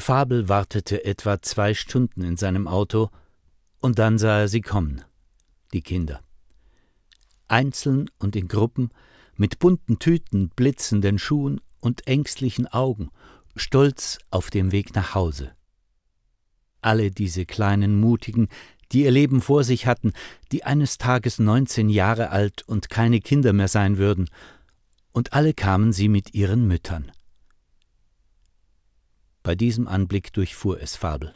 Fabel wartete etwa zwei Stunden in seinem Auto, und dann sah er sie kommen, die Kinder. Einzeln und in Gruppen, mit bunten Tüten, blitzenden Schuhen und ängstlichen Augen, stolz auf dem Weg nach Hause. Alle diese kleinen Mutigen, die ihr Leben vor sich hatten, die eines Tages neunzehn Jahre alt und keine Kinder mehr sein würden, und alle kamen sie mit ihren Müttern. Bei diesem Anblick durchfuhr es Fabel.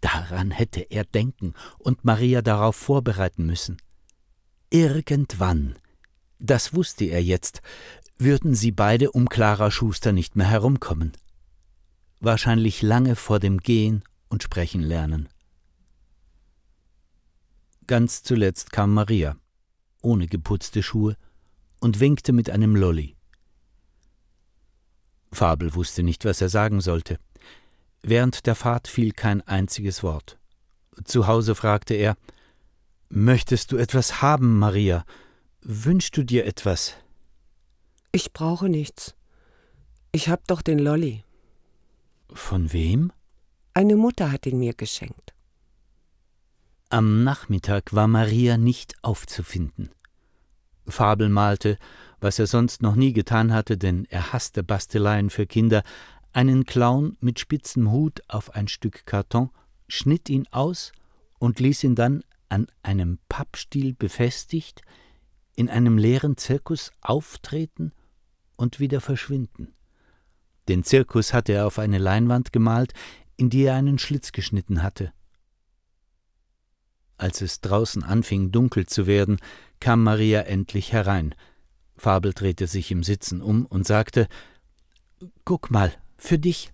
Daran hätte er denken und Maria darauf vorbereiten müssen. Irgendwann, das wusste er jetzt, würden sie beide um Clara Schuster nicht mehr herumkommen. Wahrscheinlich lange vor dem Gehen und Sprechen lernen. Ganz zuletzt kam Maria, ohne geputzte Schuhe, und winkte mit einem Lolli. Fabel wusste nicht, was er sagen sollte. Während der Fahrt fiel kein einziges Wort. Zu Hause fragte er Möchtest du etwas haben, Maria? Wünschst du dir etwas? Ich brauche nichts. Ich hab doch den Lolli. Von wem? Eine Mutter hat ihn mir geschenkt. Am Nachmittag war Maria nicht aufzufinden. Fabel malte was er sonst noch nie getan hatte, denn er hasste Basteleien für Kinder, einen Clown mit spitzem Hut auf ein Stück Karton, schnitt ihn aus und ließ ihn dann an einem Pappstiel befestigt in einem leeren Zirkus auftreten und wieder verschwinden. Den Zirkus hatte er auf eine Leinwand gemalt, in die er einen Schlitz geschnitten hatte. Als es draußen anfing dunkel zu werden, kam Maria endlich herein, Fabel drehte sich im Sitzen um und sagte Guck mal, für dich.